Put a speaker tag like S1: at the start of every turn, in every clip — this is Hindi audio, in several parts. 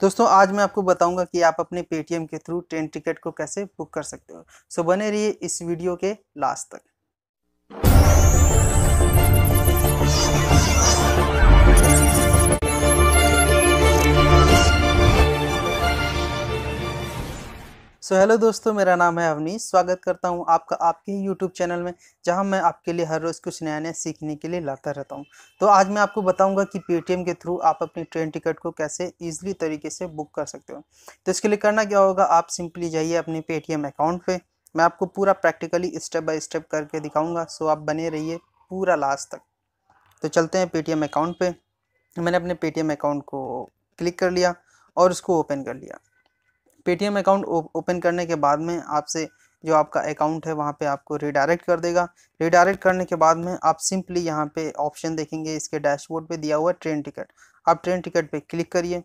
S1: दोस्तों आज मैं आपको बताऊंगा कि आप अपने पेटीएम के थ्रू ट्रेन टिकट को कैसे बुक कर सकते हो सो बने रहिए इस वीडियो के लास्ट तक सो so, हेलो दोस्तों मेरा नाम है अवनीश स्वागत करता हूँ आपका आपके ही यूट्यूब चैनल में जहाँ मैं आपके लिए हर रोज़ कुछ नया नया सीखने के लिए लाता रहता हूँ तो आज मैं आपको बताऊँगा कि पेटीएम के थ्रू आप अपनी ट्रेन टिकट को कैसे ईजिली तरीके से बुक कर सकते हो तो इसके लिए करना क्या होगा आप सिंपली जाइए अपने पेटीएम अकाउंट पर पे। मैं आपको पूरा प्रैक्टिकली स्टेप बाई स्टेप करके दिखाऊँगा सो आप बने रहिए पूरा लास्ट तक तो चलते हैं पेटीएम अकाउंट पर मैंने अपने पेटीएम अकाउंट को क्लिक कर लिया और उसको ओपन कर लिया पेटीएम अकाउंट ओपन करने के बाद में आपसे जो आपका अकाउंट है वहाँ पे आपको रिडायरेक्ट कर देगा रिडायरेक्ट करने के बाद में आप सिंपली यहाँ पे ऑप्शन देखेंगे इसके डैशबोर्ड पे दिया हुआ ट्रेन टिकट आप ट्रेन टिकट पे क्लिक करिए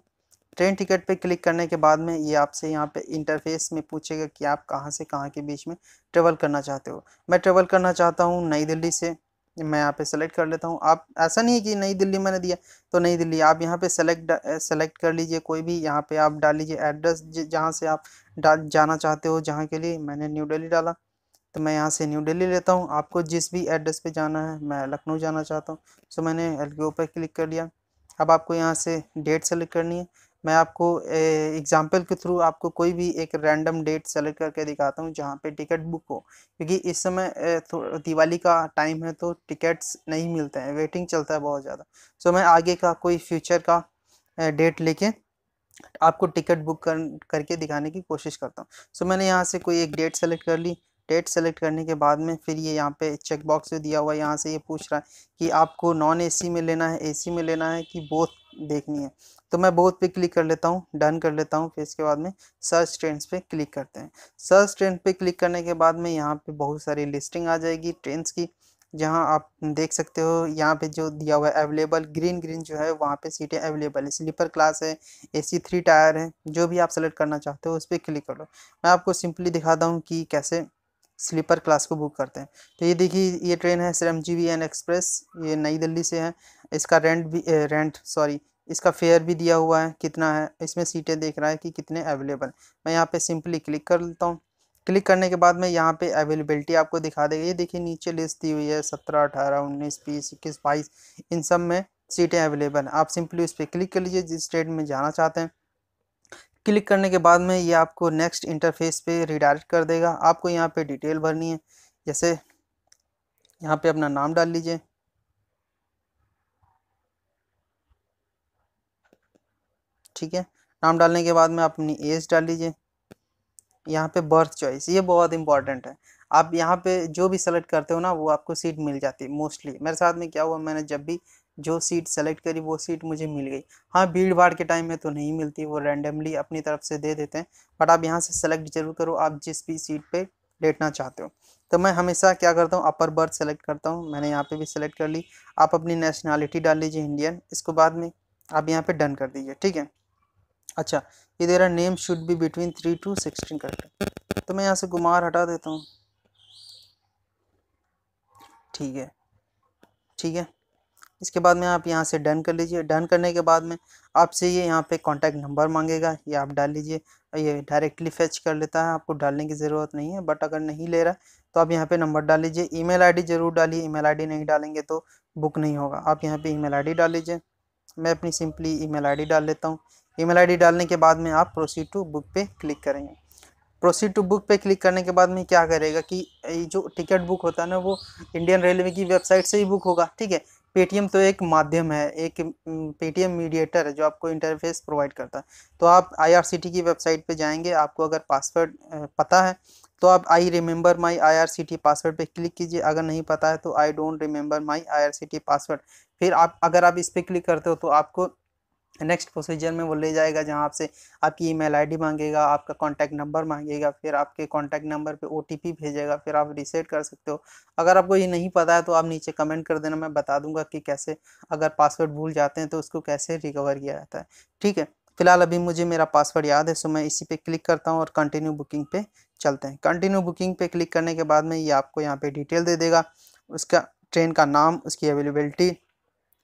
S1: ट्रेन टिकट पे क्लिक करने के बाद में ये आपसे यहाँ पे इंटरफेस में पूछेगा कि आप कहाँ से कहाँ के बीच में ट्रेवल करना चाहते हो मैं ट्रेवल करना चाहता हूँ नई दिल्ली से मैं यहाँ पे सेलेक्ट कर लेता हूँ आप ऐसा नहीं है कि नई दिल्ली मैंने दिया तो नई दिल्ली आप यहाँ पे सेलेक्ट सेलेक्ट कर लीजिए कोई भी यहाँ पे आप डाल लीजिए एड्रेस जहाँ से आप जाना चाहते हो जहाँ के लिए मैंने न्यू दिल्ली डाला तो मैं यहाँ से न्यू दिल्ली लेता हूँ आपको जिस भी एड्रेस पे जाना है मैं लखनऊ जाना चाहता हूँ सो तो मैंने एल पर क्लिक कर लिया अब आपको यहाँ से डेट सेलेक्ट करनी है मैं आपको एग्जांपल के थ्रू आपको कोई भी एक रैंडम डेट सेलेक्ट करके दिखाता हूँ जहाँ पे टिकट बुक हो क्योंकि इस समय दिवाली का टाइम है तो टिकट्स नहीं मिलते हैं वेटिंग चलता है बहुत ज़्यादा सो मैं आगे का कोई फ्यूचर का डेट लेके आपको टिकट बुक कर करके दिखाने की कोशिश करता हूँ सो मैंने यहाँ से कोई एक डेट सेलेक्ट कर ली डेट सेलेक्ट करने के बाद में फिर ये यहाँ पे चेक बॉक्स दिया हुआ है यहाँ से ये पूछ रहा है कि आपको नॉन एसी में लेना है एसी में लेना है कि बोथ देखनी है तो मैं बहुत पे क्लिक कर लेता हूँ डन कर लेता हूँ फिर इसके बाद में सर्च ट्रेंड्स पे क्लिक करते हैं सर्च ट्रेंड पे क्लिक करने के बाद में यहाँ पे बहुत सारी लिस्टिंग आ जाएगी ट्रेंड्स की जहाँ आप देख सकते हो यहाँ पे जो दिया हुआ है अवेलेबल ग्रीन ग्रीन जो है वहाँ पे सीटें अवेलेबल है स्लीपर क्लास है एसी थ्री टायर है जो भी आप सेलेक्ट करना चाहते हो उस पर क्लिक कर लो मैं आपको सिंपली दिखाता हूँ कि कैसे स्लीपर क्लास को बुक करते हैं तो ये देखिए ये ट्रेन है श्रम जी एक्सप्रेस ये नई दिल्ली से है इसका रेंट भी रेंट सॉरी इसका फेयर भी दिया हुआ है कितना है इसमें सीटें देख रहा है कि कितने अवेलेबल मैं यहाँ पे सिंपली क्लिक कर लेता हूँ क्लिक करने के बाद मैं यहाँ पे अवेलेबिलिटी आपको दिखा देगा ये देखिए नीचे लिस्ट दी हुई है सत्रह अठारह उन्नीस बीस इक्कीस बाईस इन सब में सीटें अवेलेबल हैं आप सिंपली उस पर क्लिक कर लीजिए जिस स्टेट में जाना चाहते हैं क्लिक करने के बाद में ये आपको नेक्स्ट इंटरफेस पे रिडायरेक्ट कर देगा आपको यहाँ पे डिटेल भरनी है जैसे यहाँ पे अपना नाम डाल लीजिए ठीक है नाम डालने के बाद में आप अपनी एज डाल लीजिए यहाँ पे बर्थ चॉइस ये बहुत इंपॉर्टेंट है आप यहाँ पे जो भी सेलेक्ट करते हो ना वो आपको सीट मिल जाती है मोस्टली मेरे साथ में क्या हुआ मैंने जब भी जो सीट सेलेक्ट करी वो सीट मुझे मिल गई हाँ भीड़ भाड़ के टाइम में तो नहीं मिलती वो रैंडमली अपनी तरफ से दे देते हैं बट आप यहाँ से सेलेक्ट जरूर करो आप जिस भी सीट पर लेटना चाहते हो तो मैं हमेशा क्या करता हूँ अपर बर्थ सेलेक्ट करता हूँ मैंने यहाँ पर भी सेलेक्ट कर ली आप अपनी नेशनैलिटी डाल लीजिए इंडियन इसको बाद में आप यहाँ पर डन कर दीजिए ठीक है अच्छा ये दे रहा name should be between three to sixteen character तो मैं यहाँ से गुमार हटा देता हूँ ठीक है ठीक है इसके बाद में आप यहाँ से डन कर लीजिए डन करने के बाद में आपसे ये यहाँ पे कांटेक्ट नंबर मांगेगा ये आप डाल लीजिए ये डायरेक्टली फेच कर लेता है आपको डालने की ज़रूरत नहीं है बट अगर नहीं ले रहा तो आप यहाँ पे नंबर डाल लीजिए ईमेल आईडी ज़रूर डालिए ईमेल आईडी नहीं डालेंगे तो बुक नहीं होगा आप यहाँ मेल आई डी डाल लीजिए मैं अपनी सिंपली आई डी डाल लेता हूँ ईमेल आईडी डालने के बाद में आप प्रोसीड टू बुक पे क्लिक करेंगे प्रोसीड टू बुक पे क्लिक करने के बाद में क्या करेगा कि जो टिकट बुक होता है ना वो इंडियन रेलवे की वेबसाइट से ही बुक होगा ठीक है पेटीएम तो एक माध्यम है एक पेटीएम मीडिएटर है जो आपको इंटरफेस प्रोवाइड करता है तो आप आई की वेबसाइट पर जाएंगे आपको अगर पासवर्ड पता है तो आप I remember my I R C T पासवर्ड पर क्लिक कीजिए अगर नहीं पता है तो I don't remember my I R C T पासवर्ड फिर आप अगर आप इस पर क्लिक करते हो तो आपको नेक्स्ट प्रोसीजर में वो ले जाएगा जहाँ आपसे आपकी ईमेल आईडी मांगेगा आपका कॉन्टैक्ट नंबर मांगेगा फिर आपके कॉन्टैक्ट नंबर पे ओटीपी भेजेगा फिर आप रीसेट कर सकते हो अगर आपको ये नहीं पता है तो आप नीचे कमेंट कर देना मैं बता दूंगा कि कैसे अगर पासवर्ड भूल जाते हैं तो उसको कैसे रिकवर किया जाता है ठीक है फिलहाल अभी मुझे मेरा पासवर्ड याद है सो मैं इसी पे क्लिक करता हूँ और कंटिन्यू बुकिंग पे चलते हैं कंटिन्यू बुकिंग पे क्लिक करने के बाद में ये आपको यहाँ पे डिटेल दे देगा उसका ट्रेन का नाम उसकी अवेलेबिलिटी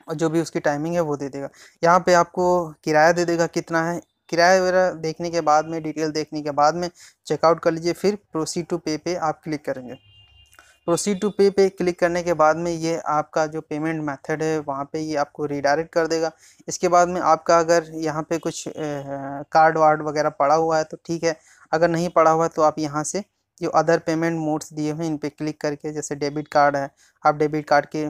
S1: और जो भी उसकी टाइमिंग है वो दे देगा यहाँ पे आपको किराया दे देगा कितना है किराया वगैरह देखने के बाद में डिटेल देखने के बाद में चेकआउट कर लीजिए फिर प्रोसीड टू पे पे आप क्लिक करेंगे प्रोसीड टू पे पे क्लिक करने के बाद में ये आपका जो पेमेंट मेथड है वहाँ पे ये आपको रिडायरेक्ट कर देगा इसके बाद में आपका अगर यहाँ पे कुछ कार्ड वार्ड वगैरह पड़ा हुआ है तो ठीक है अगर नहीं पड़ा हुआ है तो आप यहाँ से जो अदर पेमेंट मोड्स दिए हुए हैं इन पर क्लिक करके जैसे डेबिट कार्ड है आप डेबिट कार्ड के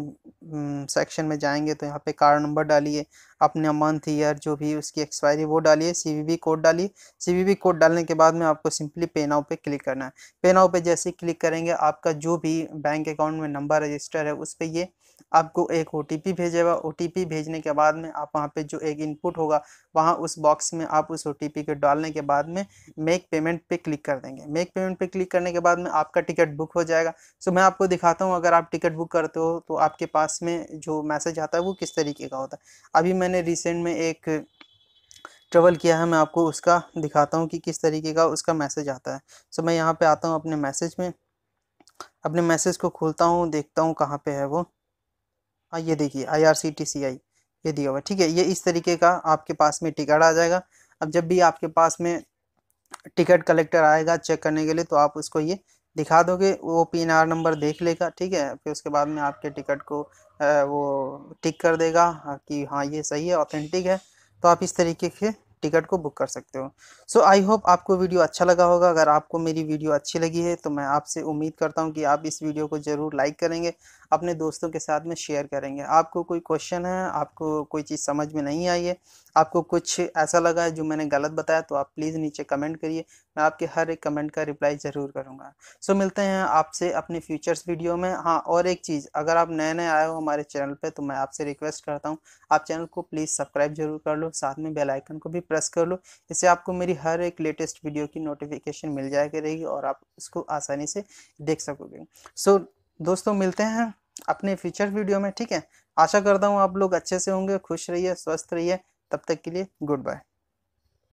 S1: सेक्शन में जाएंगे तो यहाँ पे कार्ड नंबर डालिए अपने मंथ ईयर जो भी उसकी एक्सपायरी वो डालिए सीवीवी कोड डालिए सीवीवी कोड डालने के बाद में आपको सिंपली पे पे क्लिक करना है पे पे जैसे क्लिक करेंगे आपका जो भी बैंक अकाउंट में नंबर रजिस्टर है उस पर ये आपको एक ओ भेजेगा ओ भेजने के बाद में आप वहाँ पे जो एक इनपुट होगा वहाँ उस बॉक्स में आप उस ओ के डालने के बाद में मेक पेमेंट पे क्लिक कर देंगे मेक पेमेंट पे क्लिक करने के बाद में आपका टिकट बुक हो जाएगा सो मैं आपको दिखाता हूँ अगर आप टिकट बुक करते हो तो आपके पास में जो मैसेज आता है वो किस तरीके का होता है अभी मैंने रिसेंट में एक ट्रेवल किया है मैं आपको उसका दिखाता हूँ कि किस तरीके का उसका मैसेज आता है सो मैं यहाँ पर आता हूँ अपने मैसेज में अपने मैसेज को खोलता हूँ देखता हूँ कहाँ पे है वो हाँ ये देखिए आई आर सी टी सी आई ये दिया हुआ ठीक है ये इस तरीके का आपके पास में टिकट आ जाएगा अब जब भी आपके पास में टिकट कलेक्टर आएगा चेक करने के लिए तो आप उसको ये दिखा दोगे वो पी एन आर नंबर देख लेगा ठीक है फिर उसके बाद में आपके टिकट को वो टिक कर देगा कि हाँ ये सही है ऑथेंटिक है तो आप इस तरीके के टिकट को बुक कर सकते हो सो आई होप आपको वीडियो अच्छा लगा होगा अगर आपको मेरी वीडियो अच्छी लगी है तो मैं आपसे उम्मीद करता हूँ कि आप इस वीडियो को ज़रूर लाइक करेंगे अपने दोस्तों के साथ में शेयर करेंगे आपको कोई क्वेश्चन है आपको कोई चीज़ समझ में नहीं आई है आपको कुछ ऐसा लगा है जो मैंने गलत बताया तो आप प्लीज़ नीचे कमेंट करिए मैं आपके हर एक कमेंट का रिप्लाई ज़रूर करूँगा सो so, मिलते हैं आपसे अपने फ्यूचर्स वीडियो में हाँ और एक चीज़ अगर आप नए नए आए हो हमारे चैनल पर तो मैं आपसे रिक्वेस्ट करता हूँ आप चैनल को प्लीज़ सब्सक्राइब जरूर कर लो साथ में बेलाइकन को भी प्रेस कर लो इससे आपको मेरी हर एक लेटेस्ट वीडियो की नोटिफिकेशन मिल जाया करेगी और आप इसको आसानी से देख सकोगे सो so, दोस्तों मिलते हैं अपने फ्यूचर वीडियो में ठीक है आशा करता हूँ आप लोग अच्छे से होंगे खुश रहिए स्वस्थ रहिए तब तक के लिए गुड बाय